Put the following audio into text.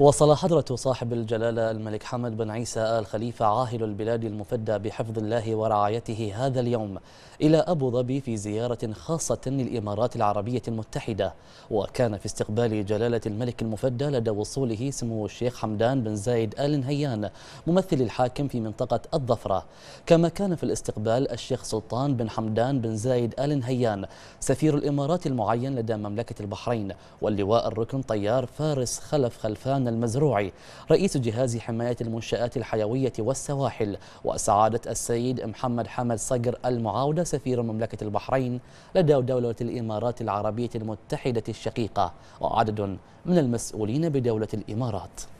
وصل حضرة صاحب الجلالة الملك حمد بن عيسى آل خليفة عاهل البلاد المفدى بحفظ الله ورعايته هذا اليوم إلى أبو ظبي في زيارة خاصة للإمارات العربية المتحدة وكان في استقبال جلالة الملك المفدى لدى وصوله سمو الشيخ حمدان بن زايد آل نهيان ممثل الحاكم في منطقة الظفرة كما كان في الاستقبال الشيخ سلطان بن حمدان بن زايد آل نهيان سفير الإمارات المعين لدى مملكة البحرين واللواء الركن طيار فارس خلف خلفان الأمن المزروعي رئيس جهاز حماية المنشآت الحيوية والسواحل وسعادة السيد محمد حمد صقر المعاودة سفير مملكة البحرين لدى دولة الإمارات العربية المتحدة الشقيقة وعدد من المسؤولين بدولة الإمارات